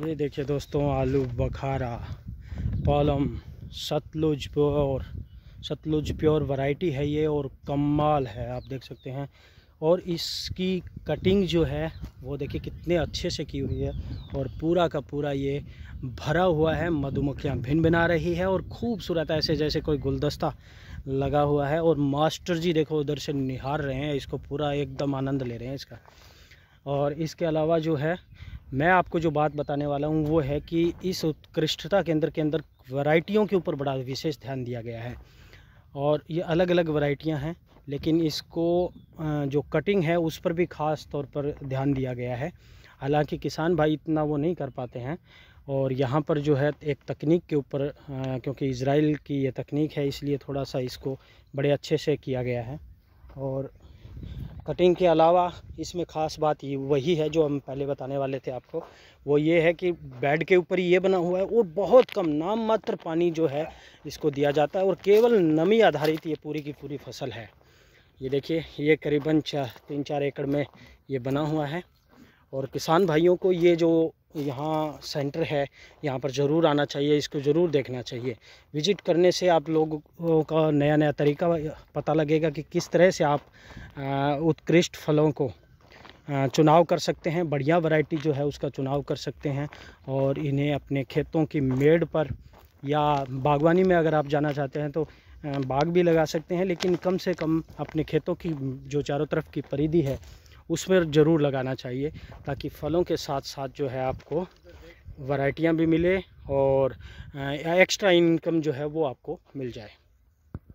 ये देखिए दोस्तों आलू बखारा Palam Satluj pure Satluj pure variety है ये और कमाल है आप देख सकते हैं और इसकी कटिंग जो है वो देखिए कितने अच्छे से की हुई है और पूरा का पूरा ये भरा हुआ है मधुमक्खियाँ भिन भिना रही है और खूबसूरत ऐसे जैसे कोई गुलदस्ता लगा हुआ है और मास्टर जी देखो उधर से निहार रहे हैं इसको पूरा एकदम आनंद ले रहे हैं इसका और इसके अलावा जो है मैं आपको जो बात बताने वाला हूँ वो है कि इस उत्कृष्टता केंद्र के अंदर वैरायटियों के ऊपर बड़ा विशेष ध्यान दिया गया है और ये अलग अलग वैरायटियाँ हैं लेकिन इसको जो कटिंग है उस पर भी ख़ास तौर पर ध्यान दिया गया है हालांकि किसान भाई इतना वो नहीं कर पाते हैं और यहाँ पर जो है एक तकनीक के ऊपर क्योंकि इसराइल की ये तकनीक है इसलिए थोड़ा सा इसको बड़े अच्छे से किया गया है और कटिंग के अलावा इसमें ख़ास बात ये वही है जो हम पहले बताने वाले थे आपको वो ये है कि बेड के ऊपर ये बना हुआ है और बहुत कम नाम मात्र पानी जो है इसको दिया जाता है और केवल नमी आधारित ये पूरी की पूरी फसल है ये देखिए ये करीबन चार तीन चार एकड़ में ये बना हुआ है और किसान भाइयों को ये जो यहाँ सेंटर है यहाँ पर ज़रूर आना चाहिए इसको ज़रूर देखना चाहिए विजिट करने से आप लोगों का नया नया तरीका पता लगेगा कि किस तरह से आप उत्कृष्ट फलों को चुनाव कर सकते हैं बढ़िया वैरायटी जो है उसका चुनाव कर सकते हैं और इन्हें अपने खेतों की मेड़ पर या बागवानी में अगर आप जाना चाहते हैं तो बाग भी लगा सकते हैं लेकिन कम से कम अपने खेतों की जो चारों तरफ की परिधि है उसमें ज़रूर लगाना चाहिए ताकि फलों के साथ साथ जो है आपको वैरायटियाँ भी मिले और एक्स्ट्रा इनकम जो है वो आपको मिल जाए